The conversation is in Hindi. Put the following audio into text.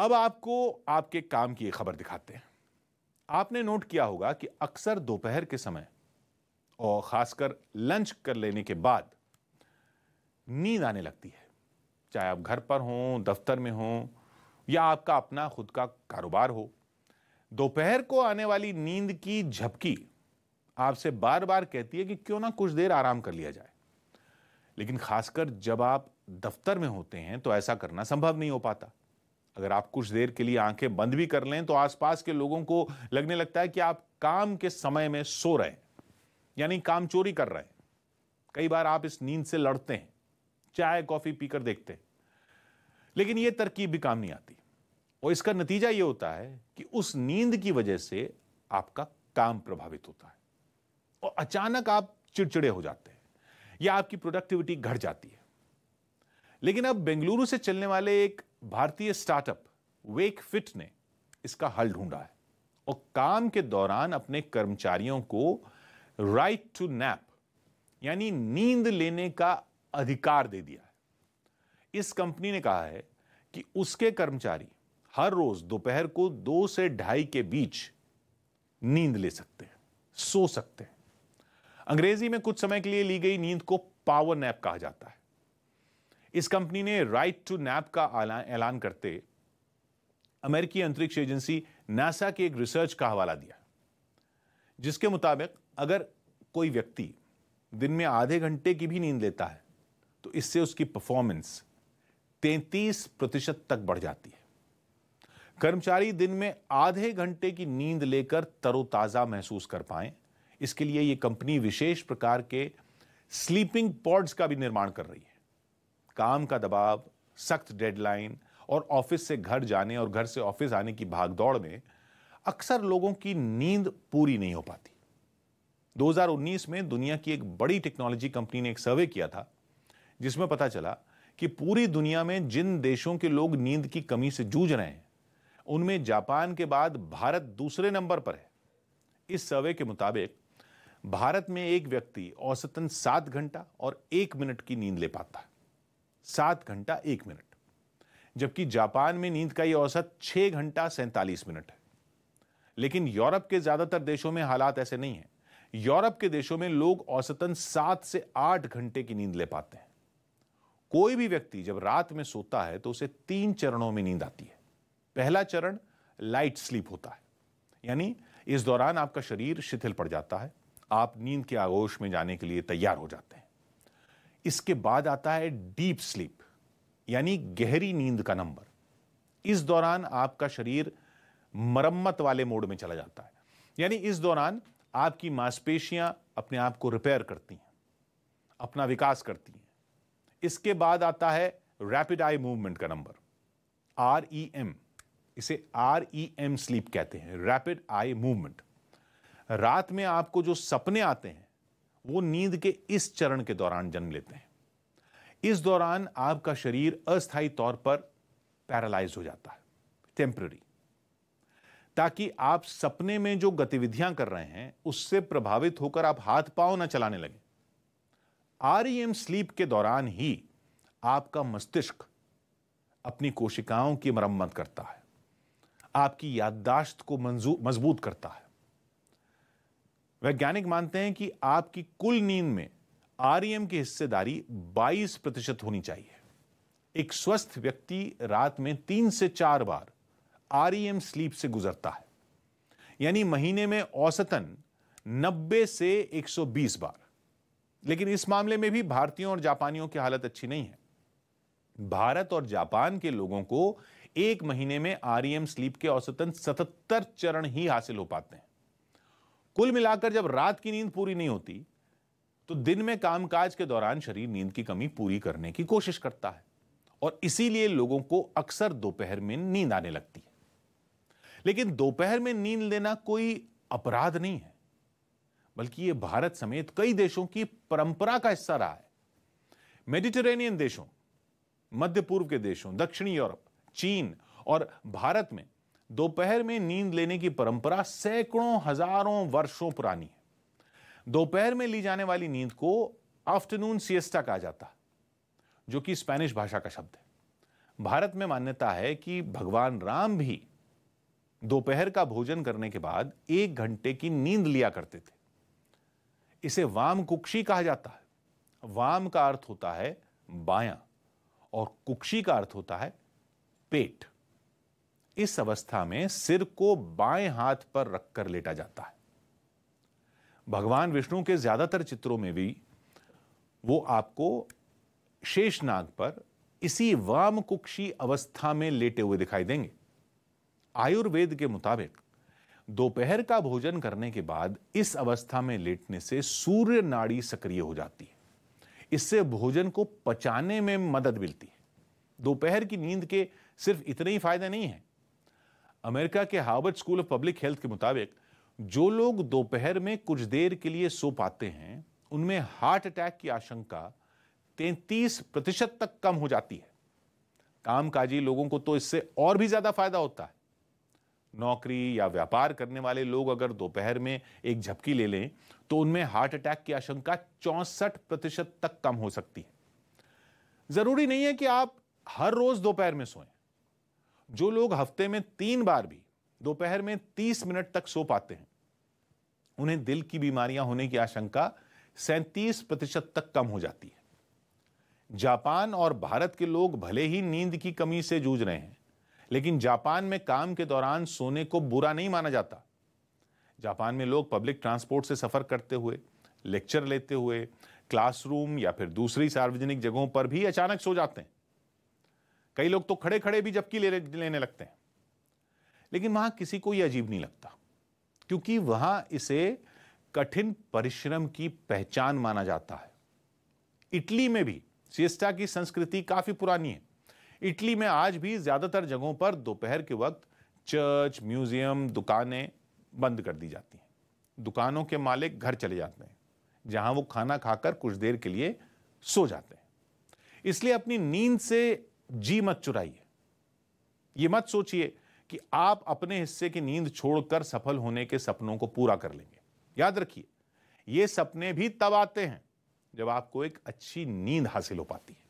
अब आपको आपके काम की एक खबर दिखाते हैं आपने नोट किया होगा कि अक्सर दोपहर के समय और खासकर लंच कर लेने के बाद नींद आने लगती है चाहे आप घर पर हों दफ्तर में हों या आपका अपना खुद का कारोबार हो दोपहर को आने वाली नींद की झपकी आपसे बार बार कहती है कि क्यों ना कुछ देर आराम कर लिया जाए लेकिन खासकर जब आप दफ्तर में होते हैं तो ऐसा करना संभव नहीं हो पाता अगर आप कुछ देर के लिए आंखें बंद भी कर लें तो आसपास के लोगों को लगने लगता है कि आप काम के समय में सो रहे हैं यानी काम चोरी कर रहे हैं कई बार आप इस नींद से लड़ते हैं चाय कॉफी पीकर देखते हैं लेकिन यह तरकीब भी काम नहीं आती और इसका नतीजा यह होता है कि उस नींद की वजह से आपका काम प्रभावित होता है और अचानक आप चिड़चिड़े हो जाते हैं या आपकी प्रोडक्टिविटी घट जाती है लेकिन अब बेंगलुरु से चलने वाले एक भारतीय स्टार्टअप वेक फिट ने इसका हल ढूंढा है और काम के दौरान अपने कर्मचारियों को राइट टू नैप यानी नींद लेने का अधिकार दे दिया है इस कंपनी ने कहा है कि उसके कर्मचारी हर रोज दोपहर को दो से ढाई के बीच नींद ले सकते हैं सो सकते हैं अंग्रेजी में कुछ समय के लिए ली गई नींद को पावर नैप कहा जाता है इस कंपनी ने राइट टू नैप का ऐलान करते अमेरिकी अंतरिक्ष एजेंसी नासा के एक रिसर्च का हवाला दिया जिसके मुताबिक अगर कोई व्यक्ति दिन में आधे घंटे की भी नींद लेता है तो इससे उसकी परफॉर्मेंस 33 प्रतिशत तक बढ़ जाती है कर्मचारी दिन में आधे घंटे की नींद लेकर तरोताज़ा महसूस कर पाए इसके लिए यह कंपनी विशेष प्रकार के स्लीपिंग पॉड्स का भी निर्माण कर रही है काम का दबाव सख्त डेडलाइन और ऑफिस से घर जाने और घर से ऑफिस आने की भागदौड़ में अक्सर लोगों की नींद पूरी नहीं हो पाती 2019 में दुनिया की एक बड़ी टेक्नोलॉजी कंपनी ने एक सर्वे किया था जिसमें पता चला कि पूरी दुनिया में जिन देशों के लोग नींद की कमी से जूझ रहे हैं उनमें जापान के बाद भारत दूसरे नंबर पर है इस सर्वे के मुताबिक भारत में एक व्यक्ति औसतन सात घंटा और एक मिनट की नींद ले पाता है सात घंटा एक मिनट जबकि जापान में नींद का यह औसत छह घंटा सैंतालीस मिनट है लेकिन यूरोप के ज़्यादातर देशों में हालात ऐसे नहीं है यूरोप के देशों में लोग औसतन सात से आठ घंटे की नींद ले पाते हैं कोई भी व्यक्ति जब रात में सोता है तो उसे तीन चरणों में नींद आती है पहला चरण लाइट स्लीप होता है यानी इस दौरान आपका शरीर शिथिल पड़ जाता है आप नींद के आगोश में जाने के लिए तैयार हो जाते हैं इसके बाद आता है डीप स्लीप यानी गहरी नींद का नंबर इस दौरान आपका शरीर मरम्मत वाले मोड में चला जाता है यानी इस दौरान आपकी मांसपेशियां अपने आप को रिपेयर करती हैं अपना विकास करती हैं इसके बाद आता है रैपिड आई मूवमेंट का नंबर आर ई एम इसे आर ई एम स्लीप कहते हैं रैपिड आई मूवमेंट रात में आपको जो सपने आते हैं वो नींद के इस चरण के दौरान जन्म लेते हैं इस दौरान आपका शरीर अस्थायी तौर पर पैरालाइज हो जाता है टेम्प्ररी ताकि आप सपने में जो गतिविधियां कर रहे हैं उससे प्रभावित होकर आप हाथ पांव ना चलाने लगे आरईएम स्लीप के दौरान ही आपका मस्तिष्क अपनी कोशिकाओं की मरम्मत करता है आपकी याददाश्त को मजबूत करता है वैज्ञानिक मानते हैं कि आपकी कुल नींद में आरईएम की हिस्सेदारी 22 प्रतिशत होनी चाहिए एक स्वस्थ व्यक्ति रात में तीन से चार बार आरईएम स्लीप से गुजरता है यानी महीने में औसतन 90 से 120 बार लेकिन इस मामले में भी भारतीयों और जापानियों की हालत अच्छी नहीं है भारत और जापान के लोगों को एक महीने में आरईएम स्लीप के औसतन 77 चरण ही हासिल हो पाते हैं कुल मिलाकर जब रात की नींद पूरी नहीं होती तो दिन में कामकाज के दौरान शरीर नींद की कमी पूरी करने की कोशिश करता है और इसीलिए लोगों को अक्सर दोपहर में नींद आने लगती है लेकिन दोपहर में नींद लेना कोई अपराध नहीं है बल्कि यह भारत समेत कई देशों की परंपरा का हिस्सा रहा है मेडिटेरेनियन देशों मध्य पूर्व के देशों दक्षिणी यूरोप चीन और भारत में दोपहर में नींद लेने की परंपरा सैकड़ों हजारों वर्षों पुरानी है दोपहर में ली जाने वाली नींद को आफ्टरनून सिएस्टा कहा जाता है जो कि स्पेनिश भाषा का शब्द है भारत में मान्यता है कि भगवान राम भी दोपहर का भोजन करने के बाद एक घंटे की नींद लिया करते थे इसे वाम कुक्षी कहा जाता है वाम का अर्थ होता है बाया और कुक्षी का अर्थ होता है पेट इस अवस्था में सिर को बाएं हाथ पर रखकर लेटा जाता है भगवान विष्णु के ज्यादातर चित्रों में भी वो आपको शेषनाग पर इसी वाम कुक्षी अवस्था में लेटे हुए दिखाई देंगे आयुर्वेद के मुताबिक दोपहर का भोजन करने के बाद इस अवस्था में लेटने से सूर्य नाड़ी सक्रिय हो जाती है इससे भोजन को पचाने में मदद मिलती है दोपहर की नींद के सिर्फ इतने ही फायदे नहीं है अमेरिका के Harvard School of Public Health के मुताबिक जो लोग दोपहर में कुछ देर के लिए सो पाते हैं उनमें हार्ट अटैक की आशंका तैतीस प्रतिशत तक कम हो जाती है कामकाजी लोगों को तो इससे और भी ज़्यादा फायदा होता है नौकरी या व्यापार करने वाले लोग अगर दोपहर में एक झपकी ले लें तो उनमें हार्ट अटैक की आशंका चौंसठ प्रतिशत तक कम हो सकती है ज़रूरी नहीं है कि आप हर रोज़ दोपहर में सोएं जो लोग हफ्ते में तीन बार भी दोपहर में 30 मिनट तक सो पाते हैं उन्हें दिल की बीमारियां होने की आशंका सैंतीस प्रतिशत तक कम हो जाती है जापान और भारत के लोग भले ही नींद की कमी से जूझ रहे हैं लेकिन जापान में काम के दौरान सोने को बुरा नहीं माना जाता जापान में लोग पब्लिक ट्रांसपोर्ट से सफ़र करते हुए लेक्चर लेते हुए क्लासरूम या फिर दूसरी सार्वजनिक जगहों पर भी अचानक सो जाते हैं कई लोग तो खड़े खड़े भी जबकि ले, लेने लगते हैं लेकिन वहां किसी को यह अजीब नहीं लगता क्योंकि वहां इसे कठिन परिश्रम की पहचान माना जाता है इटली में भी सिएस्टा की संस्कृति काफी पुरानी है इटली में आज भी ज्यादातर जगहों पर दोपहर के वक्त चर्च म्यूजियम दुकानें बंद कर दी जाती हैं दुकानों के मालिक घर चले जाते हैं जहां वो खाना खाकर कुछ देर के लिए सो जाते हैं इसलिए अपनी नींद से जी मत चुराइए ये मत सोचिए कि आप अपने हिस्से की नींद छोड़कर सफल होने के सपनों को पूरा कर लेंगे याद रखिए ये सपने भी तब आते हैं जब आपको एक अच्छी नींद हासिल हो पाती है